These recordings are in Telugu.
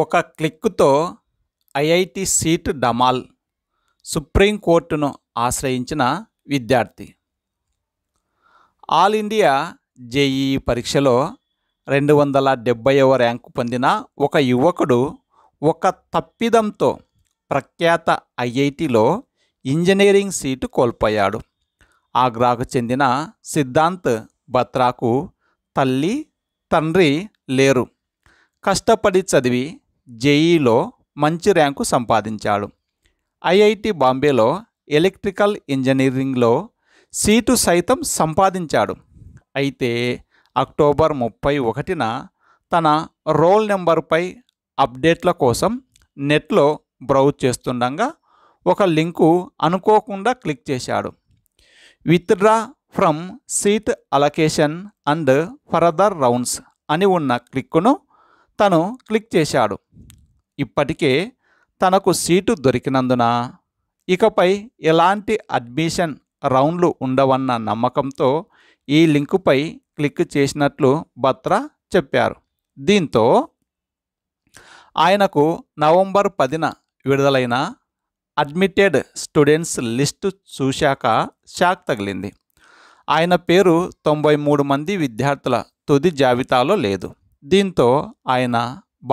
ఒక క్లిక్తో ఐఐటి సీట్ డమాల్ సుప్రీంకోర్టును ఆశ్రయించిన విద్యార్థి ఆల్ ఇండియా జేఈ పరీక్షలో రెండు వందల డెబ్బైవ ర్యాంకు పొందిన ఒక యువకుడు ఒక తప్పిదంతో ప్రఖ్యాత ఐఐటిలో ఇంజనీరింగ్ సీటు కోల్పోయాడు ఆగ్రాకు చెందిన సిద్ధాంత్ బత్రాకు తల్లి తండ్రి లేరు కష్టపడి చదివి జేఈలో మంచి ర్యాంకు సంపాదించాడు ఐఐటి బాంబేలో ఎలక్ట్రికల్ ఇంజనీరింగ్లో సీటు సైతం సంపాదించాడు అయితే అక్టోబర్ ముప్పై ఒకటిన తన రోల్ నెంబర్పై అప్డేట్ల కోసం నెట్లో బ్రౌజ్ చేస్తుండగా ఒక లింకు అనుకోకుండా క్లిక్ చేశాడు withdraw from seat allocation and further rounds అని ఉన్న క్లిక్కును తను క్లిక్ చేశాడు ఇప్పటికే తనకు సీటు దొరికినందున ఇకపై ఎలాంటి అడ్మిషన్ రౌండ్లు ఉండవన్న నమ్మకంతో ఈ లింకుపై క్లిక్ చేసినట్లు బత్ర చెప్పారు దీంతో ఆయనకు నవంబర్ పదిన విడుదలైన అడ్మిటెడ్ స్టూడెంట్స్ లిస్టు చూశాక షాక్ తగిలింది ఆయన పేరు తొంభై మూడు మంది విద్యార్థుల తుది జాబితాలో లేదు దీంతో ఆయన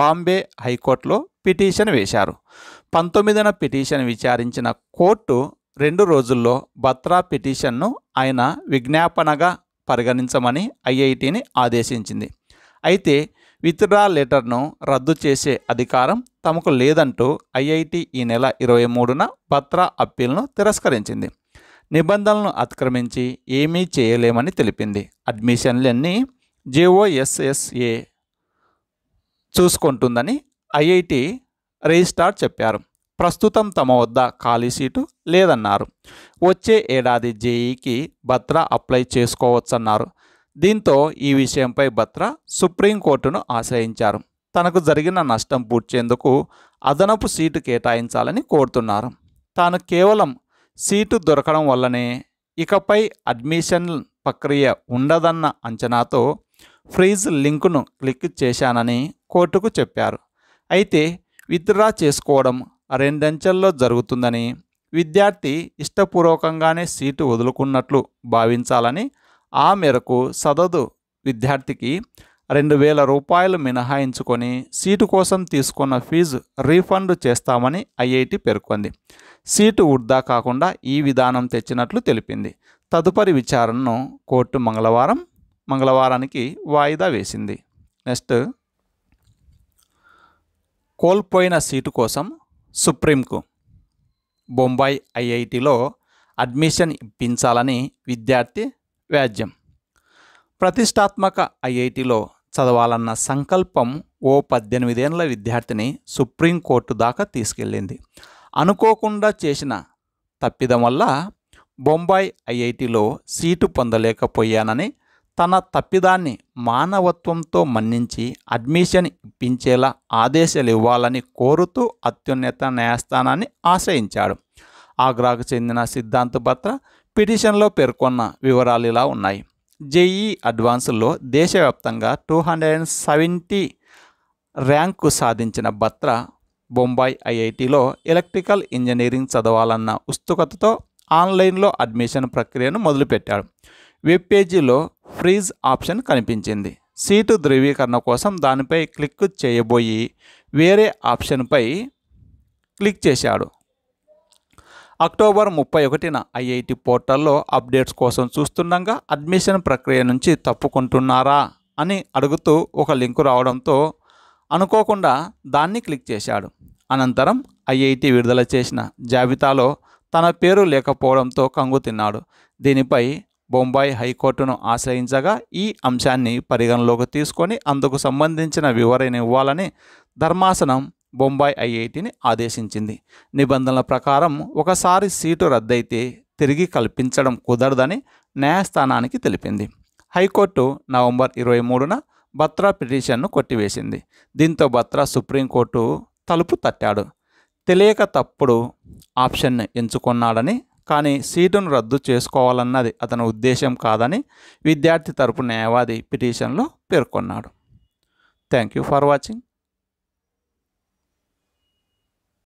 బాంబే హైకోర్టులో పిటిషన్ వేశారు పంతొమ్మిదిన పిటిషన్ విచారించిన కోర్టు రెండు రోజుల్లో బత్రా పిటిషన్ను ఆయన విజ్ఞాపనగా పరిగణించమని ఐఐటిని ఆదేశించింది అయితే విత్డ్రా లెటర్ను రద్దు చేసే అధికారం తమకు లేదంటూ ఐఐటి ఈ నెల ఇరవై మూడున బత్రా అప్పీల్ను తిరస్కరించింది నిబంధనలను అతిక్రమించి ఏమీ చేయలేమని తెలిపింది అడ్మిషన్లన్నీ జేఓఎస్ఎస్ఏ చూసుకుంటుందని ఐఐటి రిజిస్ట్రార్ చెప్పారు ప్రస్తుతం తమ వద్ద ఖాళీ సీటు లేదన్నారు వచ్చే ఏడాది జేఈకి భద్ర అప్లై చేసుకోవచ్చన్నారు దీంతో ఈ విషయంపై భద్ర సుప్రీంకోర్టును ఆశ్రయించారు తనకు జరిగిన నష్టం పూడ్చేందుకు అదనపు సీటు కేటాయించాలని కోరుతున్నారు తాను కేవలం సీటు దొరకడం వల్లనే ఇకపై అడ్మిషన్ ప్రక్రియ ఉండదన్న అంచనాతో ఫ్రీజ్ లింకును క్లిక్ చేశానని కోర్టుకు చెప్పారు అయితే విత్డ్రా చేసుకోవడం రెండంచెల్లో జరుగుతుందని విద్యార్థి ఇష్టపూర్వకంగానే సీటు వదులుకున్నట్లు భావించాలని ఆ మేరకు సదదు విద్యార్థికి రెండు వేల రూపాయలు మినహాయించుకొని సీటు కోసం తీసుకున్న ఫీజు రీఫండ్ చేస్తామని ఐఐటి పేర్కొంది సీటు వృద్ధా కాకుండా ఈ విధానం తెచ్చినట్లు తెలిపింది తదుపరి విచారణను కోర్టు మంగళవారం మంగళవారానికి వాయిదా వేసింది నెక్స్ట్ కోల్పోయిన సీటు కోసం సుప్రీంకు బొంబాయి ఐఐటిలో అడ్మిషన్ ఇప్పించాలని విద్యార్థి వ్యాజ్యం ప్రతిష్టాత్మక ఐఐటిలో చదవాలన్న సంకల్పం ఓ పద్దెనిమిదేళ్ల విద్యార్థిని సుప్రీంకోర్టు దాకా తీసుకెళ్ళింది అనుకోకుండా చేసిన తప్పిదం వల్ల బొంబాయి ఐఐటిలో సీటు పొందలేకపోయానని తన తప్పిదాన్ని మానవత్వంతో మన్నించి అడ్మిషన్ ఇప్పించేలా ఆదేశాలు ఇవ్వాలని కోరుతూ అత్యున్నత న్యాయస్థానాన్ని ఆశ్రయించాడు ఆగ్రాకు చెందిన సిద్ధాంత్ భత్ర పిటిషన్లో పేర్కొన్న వివరాలు ఇలా ఉన్నాయి జేఈ అడ్వాన్స్లో దేశవ్యాప్తంగా two hundred and seventy rank సాధించిన భత్ర బొంబాయి ఐఐటిలో ఎలక్ట్రికల్ ఇంజనీరింగ్ చదవాలన్న ఉత్సుకతతో ఆన్లైన్లో అడ్మిషన్ ప్రక్రియను మొదలుపెట్టాడు వెబ్ పేజీలో ఫ్రీజ్ ఆప్షన్ కనిపించింది సీటు ధృవీకరణ కోసం దానిపై క్లిక్ చేయబోయి వేరే ఆప్షన్పై క్లిక్ చేశాడు అక్టోబర్ ముప్పై ఒకటిన ఐఐటి పోర్టల్లో అప్డేట్స్ కోసం చూస్తుండగా అడ్మిషన్ ప్రక్రియ నుంచి తప్పుకుంటున్నారా అని అడుగుతూ ఒక లింకు రావడంతో అనుకోకుండా దాన్ని క్లిక్ చేశాడు అనంతరం ఐఐటి విడుదల చేసిన జాబితాలో తన పేరు లేకపోవడంతో కంగు తిన్నాడు దీనిపై బొంబాయి హైకోర్టును ఆశ్రయించగా ఈ అంశాన్ని పరిగణలోకి తీసుకొని అందుకు సంబంధించిన వివరణ ఇవ్వాలని ధర్మాసనం బొంబాయి ఐఐటిని ఆదేశించింది నిబంధనల ప్రకారం ఒకసారి సీటు రద్దయితే తిరిగి కల్పించడం కుదరదని న్యాయస్థానానికి తెలిపింది హైకోర్టు నవంబర్ ఇరవై మూడున బత్రా పిటిషన్ను కొట్టివేసింది దీంతో బత్రా సుప్రీంకోర్టు తలుపు తట్టాడు తెలియక తప్పుడు ఆప్షన్ ఎంచుకున్నాడని కానీ సీటును రద్దు చేసుకోవాలన్నది అతని ఉద్దేశం కాదని విద్యార్థి తరపు న్యాయవాది పిటిషన్లో పేర్కొన్నాడు థ్యాంక్ యూ ఫర్ వాచింగ్